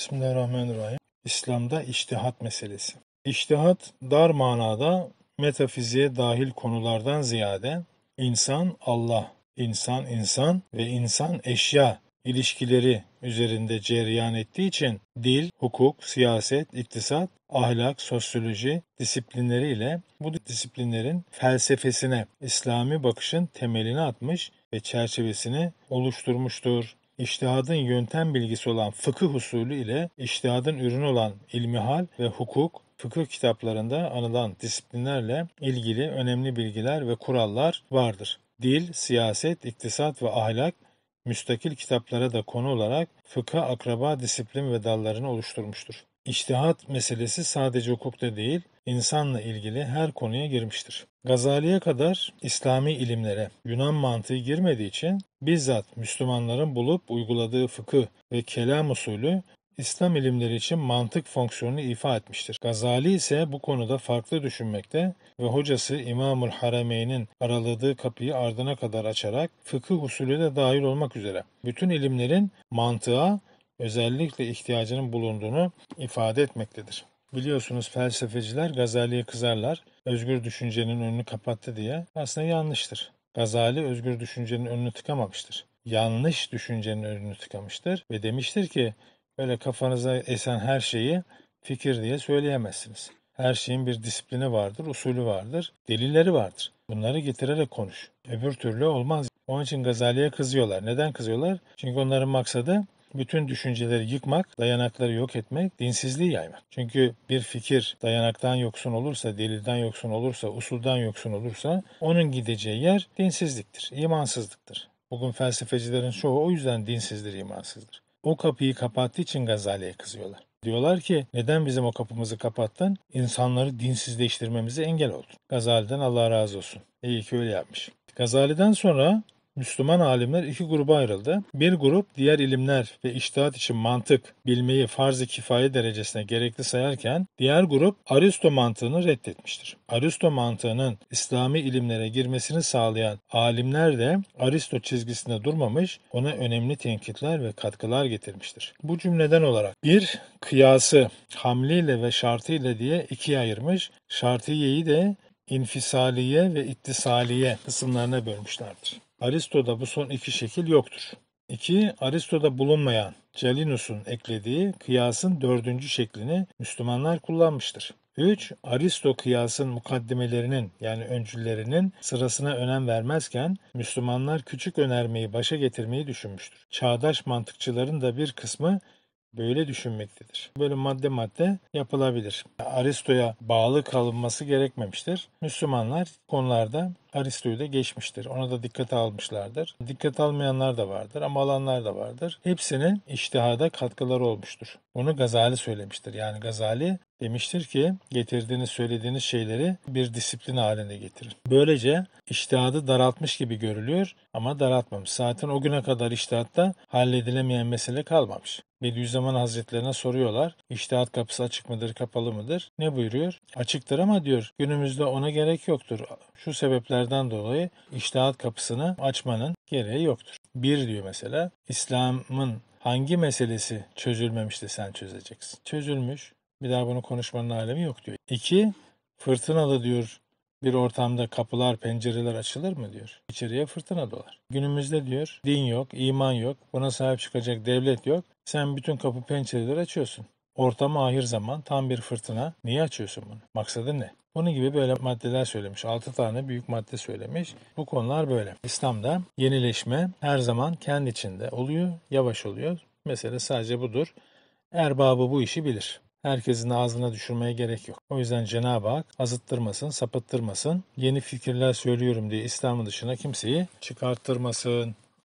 Bismillahirrahmanirrahim. İslam'da iştihat meselesi. İştihat dar manada metafiziğe dahil konulardan ziyade insan Allah, insan insan ve insan eşya ilişkileri üzerinde cereyan ettiği için dil, hukuk, siyaset, iktisat, ahlak, sosyoloji disiplinleriyle bu disiplinlerin felsefesine, İslami bakışın temelini atmış ve çerçevesini oluşturmuştur iştihadın yöntem bilgisi olan fıkıh usulü ile iştihadın ürünü olan ilmihal ve hukuk, fıkıh kitaplarında anılan disiplinlerle ilgili önemli bilgiler ve kurallar vardır. Dil, siyaset, iktisat ve ahlak müstakil kitaplara da konu olarak fıkıh akraba disiplin ve dallarını oluşturmuştur. İçtihat meselesi sadece hukukta değil, insanla ilgili her konuya girmiştir. Gazali'ye kadar İslami ilimlere Yunan mantığı girmediği için bizzat Müslümanların bulup uyguladığı fıkıh ve kelam usulü İslam ilimleri için mantık fonksiyonunu ifa etmiştir. Gazali ise bu konuda farklı düşünmekte ve hocası İmamul Harameyn'in araladığı kapıyı ardına kadar açarak fıkıh usulü de dahil olmak üzere bütün ilimlerin mantığa özellikle ihtiyacının bulunduğunu ifade etmektedir. Biliyorsunuz felsefeciler Gazali'ye kızarlar, özgür düşüncenin önünü kapattı diye aslında yanlıştır. Gazali özgür düşüncenin önünü tıkamamıştır. Yanlış düşüncenin önünü tıkamıştır ve demiştir ki öyle kafanıza esen her şeyi fikir diye söyleyemezsiniz. Her şeyin bir disiplini vardır, usulü vardır, delilleri vardır. Bunları getirerek konuş. Öbür türlü olmaz. Onun için Gazali'ye kızıyorlar. Neden kızıyorlar? Çünkü onların maksadı bütün düşünceleri yıkmak, dayanakları yok etmek, dinsizliği yaymak. Çünkü bir fikir dayanaktan yoksun olursa, delilden yoksun olursa, usuldan yoksun olursa onun gideceği yer dinsizliktir, imansızlıktır. Bugün felsefecilerin çoğu o yüzden dinsizdir, imansızdır. O kapıyı kapattığı için Gazali'ye kızıyorlar. Diyorlar ki neden bizim o kapımızı kapattın? İnsanları dinsizleştirmemize engel oldun. Gazali'den Allah razı olsun. İyi ki öyle yapmış. Gazali'den sonra Müslüman alimler iki gruba ayrıldı. Bir grup diğer ilimler ve iştihat için mantık, bilmeyi farz-ı kifaye derecesine gerekli sayarken diğer grup Aristo mantığını reddetmiştir. Aristo mantığının İslami ilimlere girmesini sağlayan alimler de Aristo çizgisinde durmamış, ona önemli tenkitler ve katkılar getirmiştir. Bu cümleden olarak bir kıyası hamliyle ve şartıyla diye ikiye ayırmış, şartiyeyi de infisaliye ve ittisaliye kısımlarına bölmüşlerdir. Aristo'da bu son iki şekil yoktur. 2. Aristo'da bulunmayan Celinus'un eklediği kıyasın dördüncü şeklini Müslümanlar kullanmıştır. 3. Aristo kıyasın mukaddimelerinin yani öncüllerinin sırasına önem vermezken Müslümanlar küçük önermeyi başa getirmeyi düşünmüştür. Çağdaş mantıkçıların da bir kısmı böyle düşünmektedir. Böyle madde madde yapılabilir. Aristo'ya bağlı kalınması gerekmemiştir. Müslümanlar konularda Aristo'yu da geçmiştir. Ona da dikkate almışlardır. Dikkat almayanlar da vardır ama alanlar da vardır. Hepsinin iştihada katkıları olmuştur. Onu Gazali söylemiştir. Yani Gazali demiştir ki getirdiğiniz söylediğiniz şeyleri bir disiplin haline getirin. Böylece iştihadı daraltmış gibi görülüyor ama daraltmamış. Zaten o güne kadar iştihatta halledilemeyen mesele kalmamış. Bediüzzaman Hazretlerine soruyorlar. İştihat kapısı açık mıdır, kapalı mıdır? Ne buyuruyor? Açıktır ama diyor günümüzde ona gerek yoktur. Şu sebeplerden dolayı iştihat kapısını açmanın gereği yoktur. Bir diyor mesela İslam'ın hangi meselesi çözülmemişti sen çözeceksin. Çözülmüş. Bir daha bunu konuşmanın alemi yok diyor. İki, fırtınalı diyor bir ortamda kapılar, pencereler açılır mı diyor. İçeriye fırtına dolar. Günümüzde diyor din yok, iman yok, buna sahip çıkacak devlet yok. Sen bütün kapı pencereleri açıyorsun. Ortam ahir zaman tam bir fırtına. Niye açıyorsun bunu? Maksadı ne? Bunun gibi böyle maddeler söylemiş. 6 tane büyük madde söylemiş. Bu konular böyle. İslam'da yenileşme her zaman kendi içinde oluyor, yavaş oluyor. Mesele sadece budur. Erbabı bu işi bilir herkesin ağzına düşürmeye gerek yok. O yüzden Cenab-ı Hak azıttırmasın, sapıttırmasın, yeni fikirler söylüyorum diye İslam'ın dışına kimseyi çıkarttırmasın.